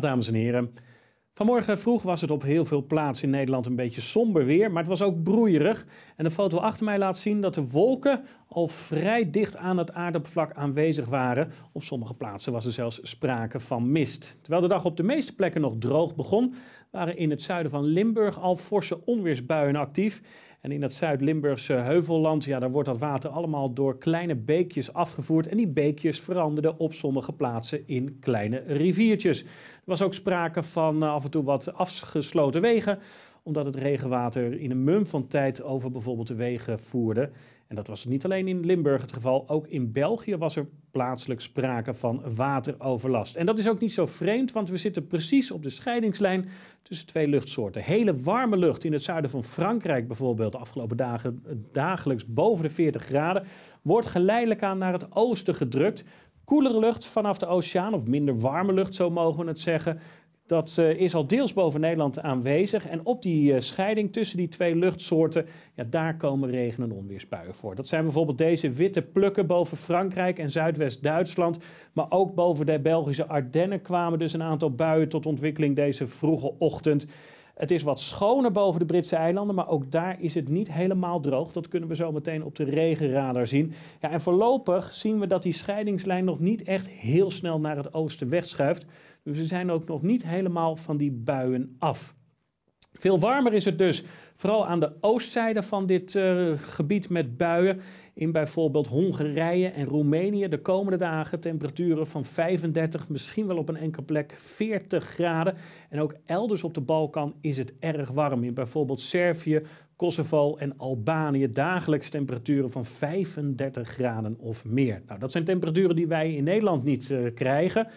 dames en heren. Vanmorgen vroeg was het op heel veel plaatsen in Nederland een beetje somber weer, maar het was ook broeierig. En de foto achter mij laat zien dat de wolken al vrij dicht aan het aardoppervlak aanwezig waren. Op sommige plaatsen was er zelfs sprake van mist. Terwijl de dag op de meeste plekken nog droog begon, waren in het zuiden van Limburg al forse onweersbuien actief. En in dat Zuid-Limburgse heuvelland, ja, daar wordt dat water allemaal door kleine beekjes afgevoerd. En die beekjes veranderden op sommige plaatsen in kleine riviertjes. Er was ook sprake van eh, af en toe wat afgesloten wegen omdat het regenwater in een mum van tijd over bijvoorbeeld de wegen voerde. En dat was niet alleen in Limburg het geval, ook in België was er plaatselijk sprake van wateroverlast. En dat is ook niet zo vreemd, want we zitten precies op de scheidingslijn tussen twee luchtsoorten. Hele warme lucht in het zuiden van Frankrijk bijvoorbeeld, de afgelopen dagen dagelijks boven de 40 graden, wordt geleidelijk aan naar het oosten gedrukt. Koelere lucht vanaf de oceaan, of minder warme lucht, zo mogen we het zeggen, dat eh, is al deels boven Nederland aanwezig. En op die eh, scheiding tussen die twee luchtsoorten, ja, daar komen regen- en onweersbuien voor. Dat zijn bijvoorbeeld deze witte plukken boven Frankrijk en Zuidwest-Duitsland. Maar ook boven de Belgische Ardennen kwamen dus een aantal buien tot ontwikkeling deze vroege ochtend. Het is wat schoner boven de Britse eilanden, maar ook daar is het niet helemaal droog. Dat kunnen we zo meteen op de regenradar zien. Ja, en voorlopig zien we dat die scheidingslijn nog niet echt heel snel naar het oosten wegschuift. Dus we zijn ook nog niet helemaal van die buien af. Veel warmer is het dus, vooral aan de oostzijde van dit eh, gebied met buien. In bijvoorbeeld Hongarije en Roemenië de komende dagen temperaturen van 35, misschien wel op een enkele plek 40 graden. En ook elders op de Balkan is het erg warm. In bijvoorbeeld Servië, Kosovo en Albanië dagelijks temperaturen van 35 graden of meer. Nou, dat zijn temperaturen die wij in Nederland niet eh, krijgen.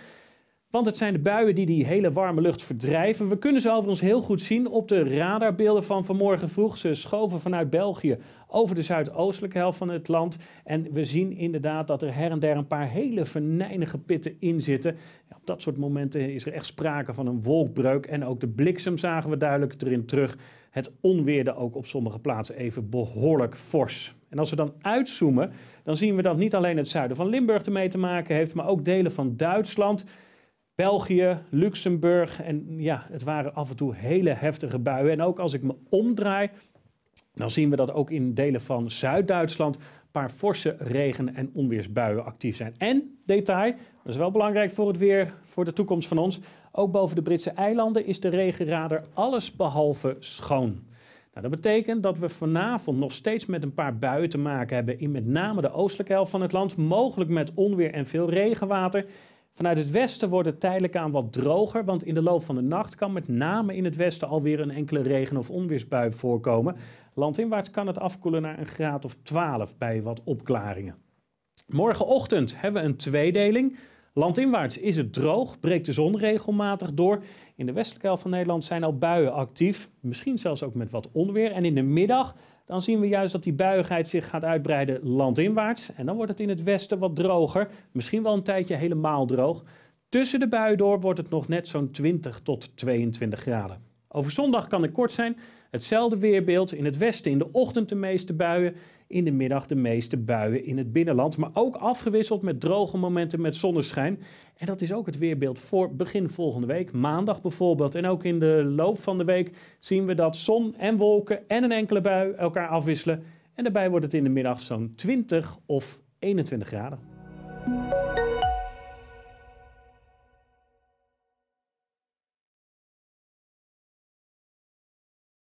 Want het zijn de buien die die hele warme lucht verdrijven. We kunnen ze overigens heel goed zien op de radarbeelden van vanmorgen vroeg. Ze schoven vanuit België over de zuidoostelijke helft van het land. En we zien inderdaad dat er her en der een paar hele venijnige pitten in zitten. Ja, op dat soort momenten is er echt sprake van een wolkbreuk. En ook de bliksem zagen we duidelijk erin terug. Het onweerde ook op sommige plaatsen even behoorlijk fors. En als we dan uitzoomen, dan zien we dat niet alleen het zuiden van Limburg ermee te maken heeft, maar ook delen van Duitsland. België, Luxemburg. En ja, het waren af en toe hele heftige buien. En ook als ik me omdraai, dan zien we dat ook in delen van Zuid-Duitsland een paar forse regen- en onweersbuien actief zijn. En detail, dat is wel belangrijk voor het weer, voor de toekomst van ons. Ook boven de Britse eilanden is de regenradar allesbehalve schoon. Nou, dat betekent dat we vanavond nog steeds met een paar buien te maken hebben in met name de oostelijke helft van het land, mogelijk met onweer en veel regenwater. Vanuit het westen wordt het tijdelijk aan wat droger, want in de loop van de nacht kan met name in het westen alweer een enkele regen- of onweersbui voorkomen. Landinwaarts kan het afkoelen naar een graad of 12 bij wat opklaringen. Morgenochtend hebben we een tweedeling. Landinwaarts is het droog, breekt de zon regelmatig door. In de westelijke helft van Nederland zijn al buien actief, misschien zelfs ook met wat onweer. En in de middag dan zien we juist dat die buigheid zich gaat uitbreiden landinwaarts. En dan wordt het in het westen wat droger, misschien wel een tijdje helemaal droog. Tussen de buien door wordt het nog net zo'n 20 tot 22 graden. Over zondag kan het kort zijn. Hetzelfde weerbeeld. In het westen in de ochtend de meeste buien. In de middag de meeste buien in het binnenland. Maar ook afgewisseld met droge momenten met zonneschijn. En dat is ook het weerbeeld voor begin volgende week. Maandag bijvoorbeeld. En ook in de loop van de week zien we dat zon en wolken en een enkele bui elkaar afwisselen. En daarbij wordt het in de middag zo'n 20 of 21 graden.